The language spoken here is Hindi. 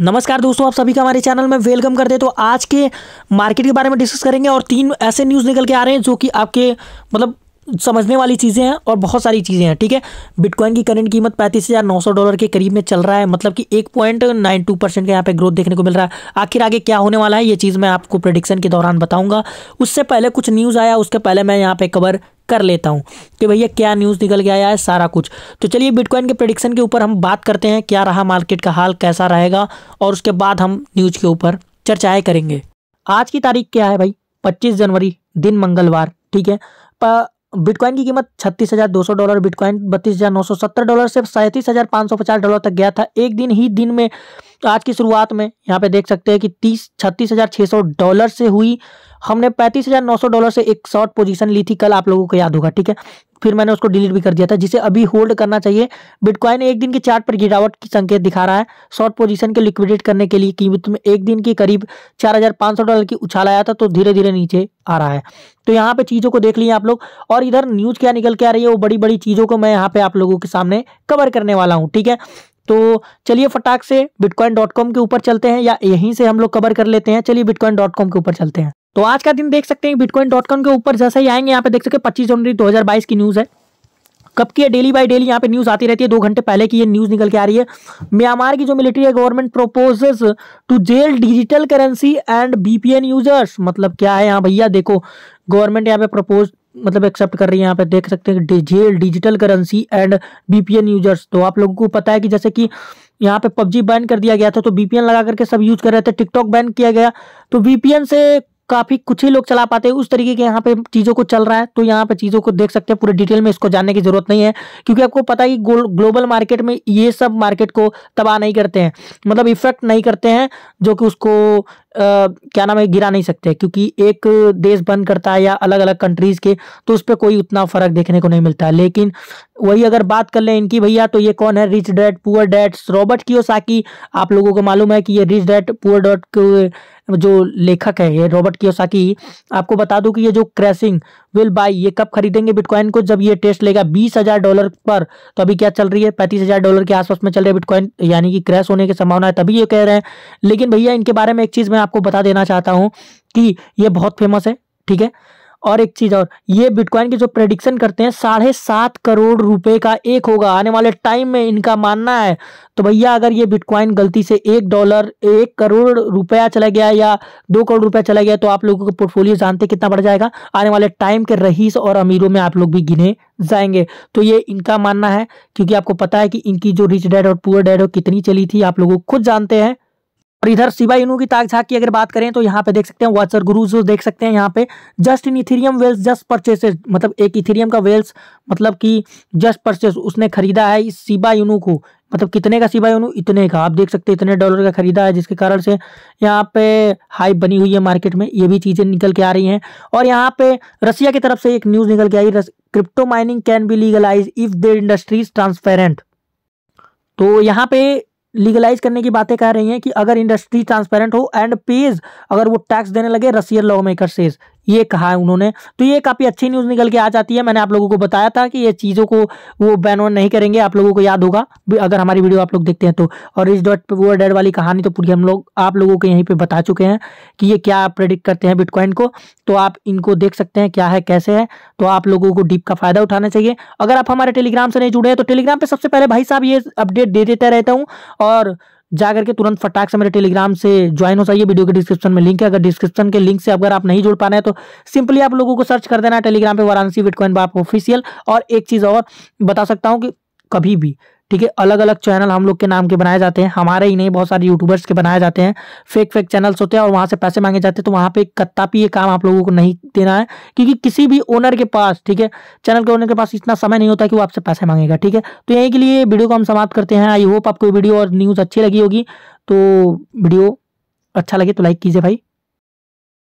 नमस्कार दोस्तों आप सभी का हमारे चैनल में वेलकम करते हैं तो आज के मार्केट के बारे में डिस्कस करेंगे और तीन ऐसे न्यूज़ निकल के आ रहे हैं जो कि आपके मतलब समझने वाली चीज़ें हैं और बहुत सारी चीज़ें हैं ठीक है बिटकॉइन की करंट कीमत पैंतीस हज़ार नौ सौ डॉलर के करीब में चल रहा है मतलब कि एक पॉइंट नाइन टू परसेंट का यहाँ पे ग्रोथ देखने को मिल रहा है आखिर आगे क्या होने वाला है ये चीज़ मैं आपको प्रडिक्शन के दौरान बताऊँगा उससे पहले कुछ न्यूज़ आया उसके पहले मैं यहाँ पर कवर कर लेता हूँ कि भैया क्या न्यूज़ निकल के आया है सारा कुछ तो चलिए बिटकॉइन के प्रडिक्शन के ऊपर हम बात करते हैं क्या रहा मार्केट का हाल कैसा रहेगा और उसके बाद हम न्यूज़ के ऊपर चर्चाएँ करेंगे आज की तारीख क्या है भाई पच्चीस जनवरी दिन मंगलवार ठीक है बिटकॉइन की कीमत छत्तीस हजार दो सौ डॉलर बिटकॉइन बत्तीस हजार नौ सौ सत्तर डॉलर से सैंतीस हजार पाँच सौ पचास डॉलर तक गया था एक दिन ही दिन में तो आज की शुरुआत में यहाँ पे देख सकते हैं कि तीस छत्तीस हज़ार छह सौ डॉलर से हुई हमने पैंतीस हज़ार नौ सौ डॉलर से एक शॉर्ट पोजीशन ली थी कल आप लोगों को याद होगा ठीक है फिर मैंने उसको डिलीट भी कर दिया था जिसे अभी होल्ड करना चाहिए बिटकॉइन एक दिन के चार्ट पर गिरावट की संकेत दिखा रहा है शॉर्ट पोजीशन के लिक्विडेट करने के लिए कीमत में एक दिन के करीब 4,500 डॉलर की उछाल आया था तो धीरे धीरे नीचे आ रहा है तो यहाँ पे चीज़ों को देख लिए आप लोग और इधर न्यूज़ क्या निकल के आ रही है वो बड़ी बड़ी चीज़ों को मैं यहाँ पे आप लोगों के सामने कवर करने वाला हूँ ठीक है तो चलिए फटाक से बिटकॉइन डॉट कॉम के ऊपर चलते हैं या यहीं से हम लोग कवर कर लेते हैं चलिए बिटकॉइन डॉट कॉम के ऊपर चलते हैं तो आज का दिन देख सकते हैं बिटकॉइन डॉट कॉम के ऊपर जैसे ही आएंगे यहाँ पे देख सकते हैं पच्चीस जनवरी बाईस की न्यूज़ है कब की है डेली बाई डेली यहाँ पे न्यूज़ आती रहती है दो घंटे पहले की ये न्यूज़ निकल के आ रही है म्यांमार की जो मिलिट्री है government proposes to jail digital currency and VPN users मतलब क्या है यहाँ भैया देखो गवर्नमेंट यहाँ पे प्रपोज मतलब एक्सेप्ट कर रही है यहाँ पे देख सकते हैं jail digital currency and VPN users तो आप लोगों को पता है कि जैसे कि यहाँ पे पबजी बैन कर दिया गया था तो बीपीएन लगा करके सब यूज कर रहे थे टिकटॉक बैन किया गया तो बीपीएन से काफ़ी कुछ ही लोग चला पाते हैं उस तरीके के यहाँ पे चीज़ों को चल रहा है तो यहाँ पे चीज़ों को देख सकते हैं पूरे डिटेल में इसको जानने की ज़रूरत नहीं है क्योंकि आपको पता है कि ग्लोबल मार्केट में ये सब मार्केट को तबाह नहीं करते हैं मतलब इफेक्ट नहीं करते हैं जो कि उसको क्या नाम है गिरा नहीं सकते क्योंकि एक देश बंद करता है या अलग अलग कंट्रीज़ के तो उस पर कोई उतना फ़र्क देखने को नहीं मिलता लेकिन वही अगर बात कर लें इनकी भैया तो ये कौन है rich dad poor dad Robert Kiyosaki आप लोगों को मालूम है कि ये रिच डैड पुअर डॉट जो लेखक है ये रॉबर्ट कियोसाकी आपको बता दूं कि ये जो क्रैशिंग विल बाई ये कब खरीदेंगे बिटकॉइन को जब ये टेस्ट लेगा बीस हजार डॉलर पर तो अभी क्या चल रही है पैंतीस हजार डॉलर के आसपास में चल रही है बिटकॉइन यानी कि क्रैश होने की संभावना है तभी ये कह रहे हैं लेकिन भैया इनके बारे में एक चीज़ मैं आपको बता देना चाहता हूँ कि ये बहुत फेमस है ठीक है और एक चीज़ और ये बिटकॉइन की जो प्रेडिक्शन करते हैं साढ़े सात करोड़ रुपए का एक होगा आने वाले टाइम में इनका मानना है तो भैया अगर ये बिटकॉइन गलती से एक डॉलर एक करोड़ रुपया चला गया या दो करोड़ रुपया चला गया तो आप लोगों का पोर्टफोलियो जानते कितना बढ़ जाएगा आने वाले टाइम के रहीस और अमीरों में आप लोग भी गिने जाएंगे तो ये इनका मानना है क्योंकि आपको पता है कि इनकी जो रिच डैड और पुअर डैड कितनी चली थी आप लोग खुद जानते हैं और इधर शिवा इनू की ताक झाक की अगर बात करें तो यहाँ पे देख सकते हैं वाचर गुरुज देख सकते हैं यहाँ पे just in Ethereum whales just purchases मतलब एक इथेरियम का वेल्स मतलब कि जस्ट परचेस उसने खरीदा है इस शिबा इनू को मतलब कितने का शिबा इनू इतने का आप देख सकते हैं इतने डॉलर का खरीदा है जिसके कारण से यहाँ पे हाई बनी हुई है मार्केट में ये भी चीज़ें निकल के आ रही हैं और यहाँ पे रसिया की तरफ से एक न्यूज़ निकल के आई crypto mining can be legalize if their industries transparent तो यहाँ पे लीगलाइज करने की बातें कह रही हैं कि अगर इंडस्ट्री ट्रांसपेरेंट हो एंड पेज अगर वो टैक्स देने लगे रसियर लॉ मेकर सेज ये कहा है उन्होंने तो ये काफ़ी अच्छी न्यूज़ निकल के आ जाती है मैंने आप लोगों को बताया था कि ये चीज़ों को वो बैन ऑन नहीं करेंगे आप लोगों को याद होगा अगर हमारी वीडियो आप लोग देखते हैं तो और इस डॉट वो डेड वाली कहानी तो पूरी हम लोग आप लोगों को यहीं पर बता चुके हैं कि ये क्या प्रेडिक्ट करते हैं बिटकॉइन को तो आप इनको देख सकते हैं क्या है कैसे है तो आप लोगों को डीप का फ़ायदा उठाना चाहिए अगर आप हमारे टेलीग्राम से नहीं जुड़े हैं तो टेलीग्राम पर सबसे पहले भाई साहब ये अपडेट दे देता रहता हूँ और जाकर के तुरंत फटाक से मेरे टेलीग्राम से ज्वाइन हो जाइए वीडियो के डिस्क्रिप्शन में लिंक है अगर डिस्क्रिप्शन के लिंक से अगर आप नहीं जुड़ पा रहे हैं तो सिंपली आप लोगों को सर्च कर देना टेलीग्राम पे वाराणसी बिटकॉइन बाप ऑफिशियल और एक चीज़ और बता सकता हूँ कि कभी भी ठीक है अलग अलग चैनल हम लोग के नाम के बनाए जाते हैं हमारे ही नहीं बहुत सारे यूट्यूबर्स के बनाए जाते हैं फेक फेक चैनल्स होते हैं और वहाँ से पैसे मांगे जाते हैं तो वहाँ पे भी ये काम आप लोगों को नहीं देना है क्योंकि किसी भी ओनर के पास ठीक है चैनल के ओनर के पास इतना समय नहीं होता कि वो आपसे पैसे मांगेगा ठीक है तो यहीं के लिए वीडियो को हम समाप्त करते हैं आई होप आपको वीडियो और न्यूज़ अच्छी लगी होगी तो वीडियो अच्छा लगे तो लाइक कीजिए भाई